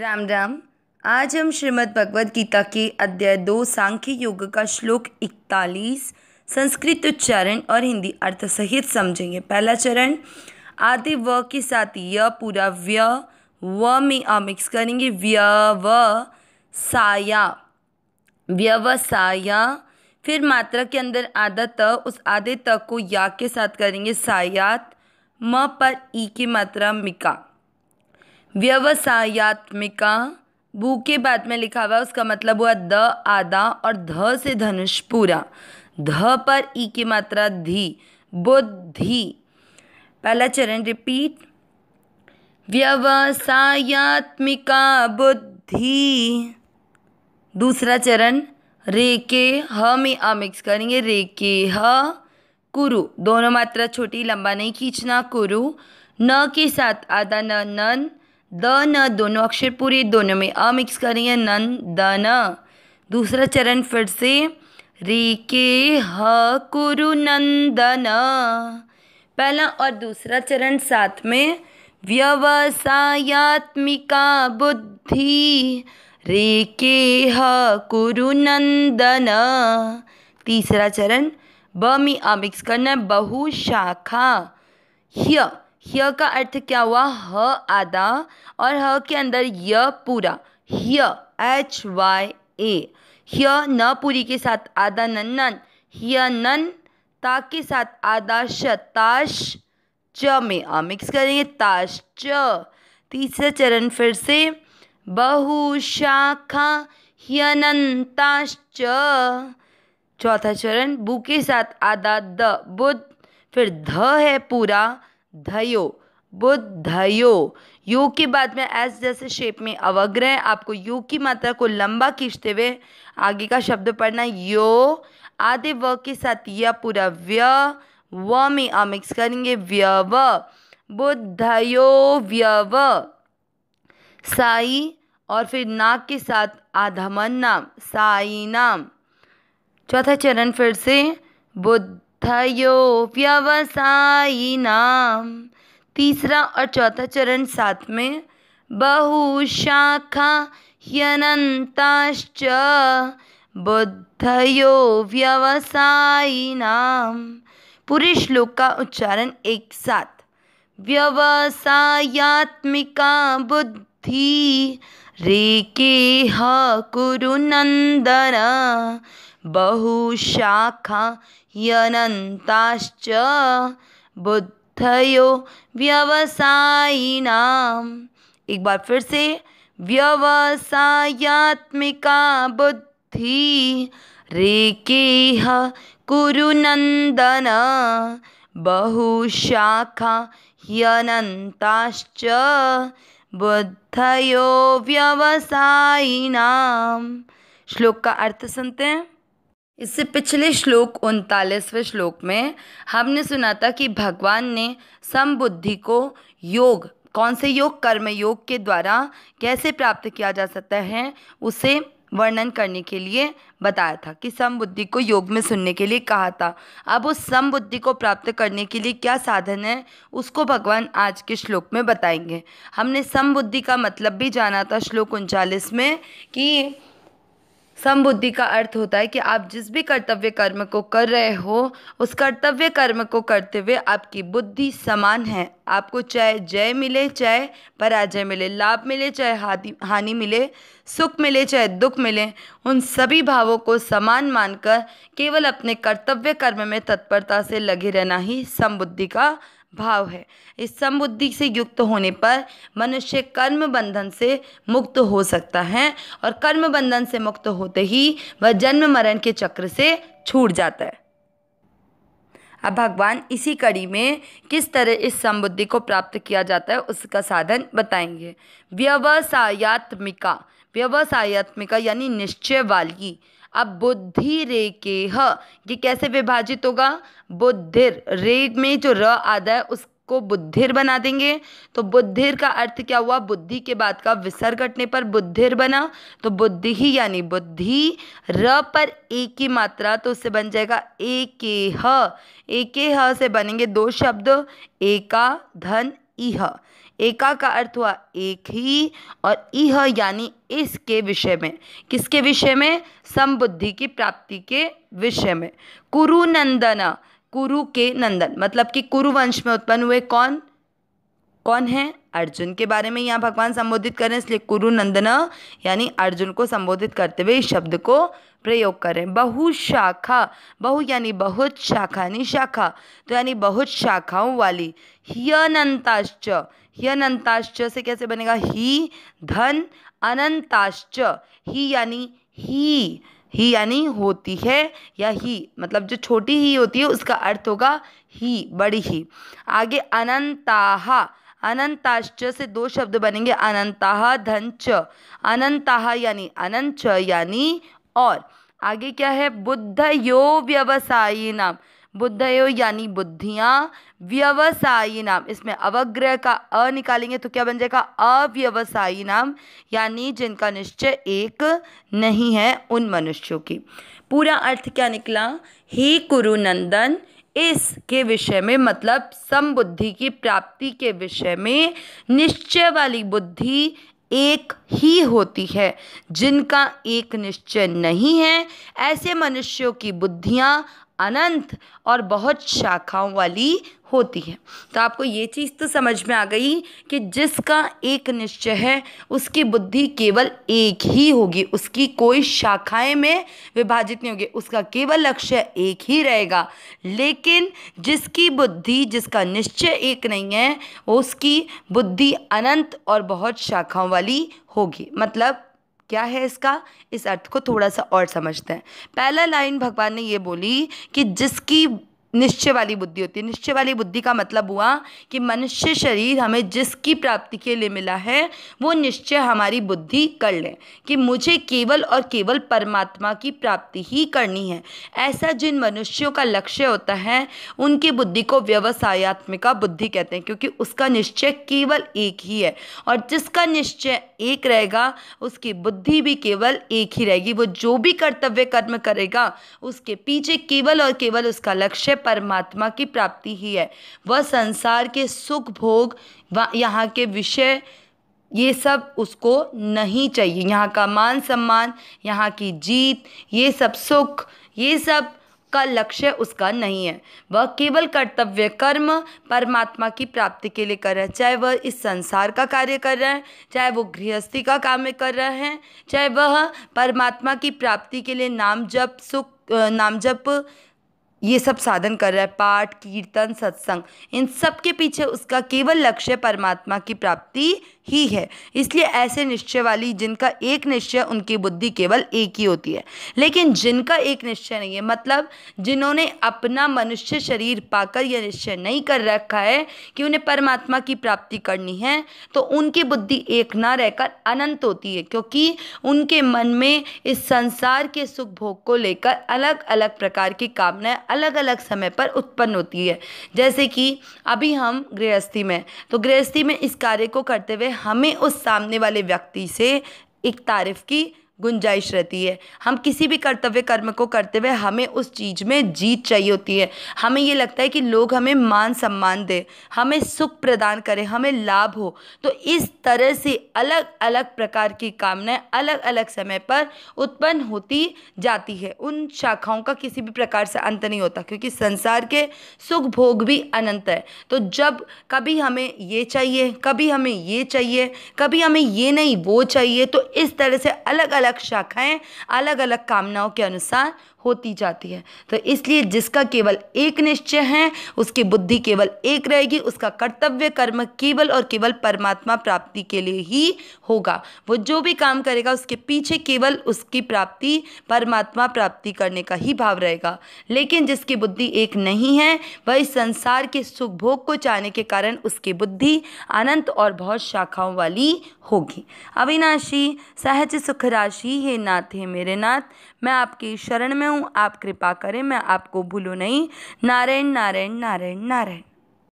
राम राम आज हम श्रीमद् भगवद गीता के अध्याय दो सांख्य योग का श्लोक इकतालीस संस्कृत उच्चारण और हिंदी अर्थ सहित समझेंगे पहला चरण आदि व के साथ य पूरा व्य व में आ मिक्स करेंगे व्य व साया व्यवसाया फिर मात्रा के अंदर आधा त उस आधे त को या के साथ करेंगे सायात म पर ई की मात्रा मिका व्यवसायत्मिका भू के बाद में लिखा हुआ उसका मतलब हुआ द आदा और ध से धनुष पूरा ध पर ई की मात्रा धी बुद्धि पहला चरण रिपीट व्यवसायत्मिका बुद्धि दूसरा चरण रे के ह में आ मिक्स करेंगे रे के ह कुरु दोनों मात्रा छोटी लंबा नहीं खींचना कुरु न के साथ आदा न नन द न दोनों अक्षर पूरे दोनों में अ मिक्स करेंगे नन द न दूसरा चरण फिर से रे के ह कुरु नंदन पहला और दूसरा चरण साथ में व्यवसायत्मिका बुद्धि रे के ह कुरु नंदन तीसरा चरण ब मी अ मिक्स करना बहु शाखा ह्य हिय का अर्थ क्या हुआ ह आधा और ह के अंदर य पूरा हिय एच वाई ए हिय न पूरी के साथ आधा नन नन नन ता के साथ आधा श ताश च में आ मिक्स करेंगे ताश च तीसरा चरण फिर से बहु बहुशाखा ह्यनंताश्च चौथा चरण बु के साथ आधा द बुद्ध फिर ध है पूरा धयो बुद्धयो यू के बाद में एस जैसे शेप में अवग्रह आपको यू की मात्रा को लंबा खींचते हुए आगे का शब्द पढ़ना यो आधे व के साथ या पूरा व्य व में अमिक्स करेंगे करेंगे व्यव बुद्धयो व साई और फिर नाक के साथ आधमन नाम साई नाम चौथा चरण फिर से बुद्ध थयो व्यवसायी नाम तीसरा और चौथा चरण साथ में बहुशाखा ह्यनंताश्च बुद्धयो व्यवसायी नाम पूरे श्लोक का उच्चारण एक साथ व्यवसायात्मिका बुद्धि रेके हुरु कुरुनंदन बहुशाखायनताश्च बुद्धयो व्यवसायिनाम एक बार फिर से व्यवसायात्मिका बुद्धि रेकेह बहुशाखा बहुशाखायनन्ताश्च बुद्धयो व्यवसायिनाम श्लोक का अर्थ सुनते हैं इससे पिछले श्लोक उनतालीसवें श्लोक में हमने सुना था कि भगवान ने समबुद्धि को योग कौन से योग कर्म योग के द्वारा कैसे प्राप्त किया जा सकता है उसे वर्णन करने के लिए बताया था कि समबुद्धि को योग में सुनने के लिए कहा था अब उस समबुद्धि को प्राप्त करने के लिए क्या साधन है उसको भगवान आज के श्लोक में बताएंगे हमने समबुद्धि का मतलब भी जाना था श्लोक उनचालीस में कि समबुद्धि का अर्थ होता है कि आप जिस भी कर्तव्य कर्म को कर रहे हो उस कर्तव्य कर्म को करते हुए आपकी बुद्धि समान है आपको चाहे जय मिले चाहे पराजय मिले लाभ मिले चाहे हानि मिले सुख मिले चाहे दुख मिले उन सभी भावों को समान मानकर केवल अपने कर्तव्य कर्म में तत्परता से लगे रहना ही समबुद्धि का भाव है इस समबुद्धि से युक्त होने पर मनुष्य कर्म बंधन से मुक्त हो सकता है और कर्म बंधन से मुक्त होते ही वह जन्म मरण के चक्र से छूट जाता है अब भगवान इसी कड़ी में किस तरह इस समबुद्धि को प्राप्त किया जाता है उसका साधन बताएंगे व्यवसायत्मिका व्यवसायत्मिका यानी निश्चय वाली अब बुद्धि के ह ये कैसे विभाजित होगा बुद्धिर रे में जो र आदा है उसको बुद्धिर बना देंगे तो बुद्धिर का अर्थ क्या हुआ बुद्धि के बाद का विसर्ग कटने पर बुद्धिर बना तो बुद्धि ही यानी बुद्धि र पर ए की मात्रा तो उससे बन जाएगा ए के ह ए के ह से बनेंगे दो शब्द एका धन इह एका का अर्थ हुआ एक ही और इह यानी इसके विषय में किसके विषय में समबुद्धि की प्राप्ति के विषय में कुरु नंदन कुरु के नंदन मतलब कि कुरुवंश में उत्पन्न हुए कौन कौन है अर्जुन के बारे में यहाँ भगवान संबोधित करें इसलिए कुरु नंदन यानी अर्जुन को संबोधित करते हुए इस शब्द को प्रयोग करें बहु शाखा बहु यानी बहुत शाखा यानी शाखा तो यानी बहुत शाखाओं वाली हियनंताश्च ह्यनंताश्च से कैसे बनेगा ही धन अनंताश्च ही यानी ही ही यानी होती है या ही मतलब जो छोटी ही होती है उसका अर्थ होगा ही बड़ी ही आगे अनंताहा अनंताश्च से दो शब्द बनेंगे अनंताह च अनंताह यानी अनंत यानी और आगे क्या है बुद्ध यो व्यवसायी नाम बुद्धयो यानी बुद्धियाँ व्यवसायी नाम इसमें अवग्रह का अ निकालेंगे तो क्या बन जाएगा अव्यवसायी नाम यानी जिनका निश्चय एक नहीं है उन मनुष्यों की पूरा अर्थ क्या निकला हे कुरु नंदन इस के विषय में मतलब समबुद्धि की प्राप्ति के विषय में निश्चय वाली बुद्धि एक ही होती है जिनका एक निश्चय नहीं है ऐसे मनुष्यों की बुद्धियाँ अनंत और बहुत शाखाओं वाली होती है तो आपको ये चीज़ तो समझ में आ गई कि जिसका एक निश्चय है उसकी बुद्धि केवल एक ही होगी उसकी कोई शाखाएं में विभाजित नहीं होगी उसका केवल लक्ष्य एक ही रहेगा लेकिन जिसकी बुद्धि जिसका निश्चय एक नहीं है उसकी बुद्धि अनंत और बहुत शाखाओं वाली होगी मतलब क्या है इसका इस अर्थ को थोड़ा सा और समझते हैं पहला लाइन भगवान ने ये बोली कि जिसकी निश्चय वाली बुद्धि होती है निश्चय वाली बुद्धि का मतलब हुआ कि मनुष्य शरीर हमें जिसकी प्राप्ति के लिए मिला है वो निश्चय हमारी बुद्धि कर लें कि मुझे केवल और केवल परमात्मा की प्राप्ति ही करनी है ऐसा जिन मनुष्यों का लक्ष्य होता है उनकी बुद्धि को व्यवसायत्मिका बुद्धि कहते हैं क्योंकि उसका निश्चय केवल एक ही है और जिसका निश्चय एक रहेगा उसकी बुद्धि भी केवल एक ही रहेगी वो जो भी कर्तव्य कर्म करेगा उसके पीछे केवल और केवल उसका लक्ष्य परमात्मा की प्राप्ति ही है वह संसार के सुख भोग व यहाँ के विषय ये सब उसको नहीं चाहिए यहाँ का मान सम्मान यहाँ की जीत ये सब सुख ये सब का लक्ष्य उसका नहीं है वह केवल कर्तव्य कर्म परमात्मा की प्राप्ति के लिए कर रहे हैं चाहे वह इस संसार का कार्य कर रहे हैं चाहे वो गृहस्थी का काम कर रहे हैं चाहे वह परमात्मा की प्राप्ति के लिए नाम जप सुख नाम जप ये सब साधन कर रहा है पाठ कीर्तन सत्संग इन सब के पीछे उसका केवल लक्ष्य परमात्मा की प्राप्ति ही है इसलिए ऐसे निश्चय वाली जिनका एक निश्चय उनकी बुद्धि केवल एक ही होती है लेकिन जिनका एक निश्चय नहीं है मतलब जिन्होंने अपना मनुष्य शरीर पाकर यह निश्चय नहीं कर रखा है कि उन्हें परमात्मा की प्राप्ति करनी है तो उनकी बुद्धि एक ना रहकर अनंत होती है क्योंकि उनके मन में इस संसार के सुख भोग को लेकर अलग अलग प्रकार की कामनाएं अलग अलग समय पर उत्पन्न होती है जैसे कि अभी हम गृहस्थी में तो गृहस्थी में इस कार्य को करते हुए हमें उस सामने वाले व्यक्ति से एक तारीफ़ की गुंजाइश रहती है हम किसी भी कर्तव्य कर्म को करते हुए हमें उस चीज़ में जीत चाहिए होती है हमें ये लगता है कि लोग हमें मान सम्मान दें हमें सुख प्रदान करें हमें लाभ हो तो इस तरह से अलग अलग प्रकार की कामनाएं अलग अलग समय पर उत्पन्न होती जाती है उन शाखाओं का किसी भी प्रकार से अंत नहीं होता क्योंकि संसार के सुख भोग भी अनंत है तो जब कभी हमें ये चाहिए कभी हमें ये चाहिए कभी हमें ये नहीं वो चाहिए तो इस तरह से अलग अलग अलग शाखाएं अलग अलग कामनाओं के अनुसार होती जाती है तो इसलिए जिसका केवल एक निश्चय है उसकी बुद्धि केवल एक रहेगी उसका कर्तव्य कर्म केवल और केवल परमात्मा प्राप्ति के लिए ही होगा वो जो भी काम करेगा उसके पीछे केवल उसकी प्राप्ति परमात्मा प्राप्ति करने का ही भाव रहेगा लेकिन जिसकी बुद्धि एक नहीं है वह इस संसार के सुख भोग को चाहने के कारण उसकी बुद्धि अनंत और बहुत शाखाओं वाली होगी अविनाशी सहज सुख राशि विनाश ही हे नाथ है मेरे नाथ मैं आपकी शरण में हूँ आप कृपा करें मैं आपको भूलू नहीं नारायण नारायण नारायण नारायण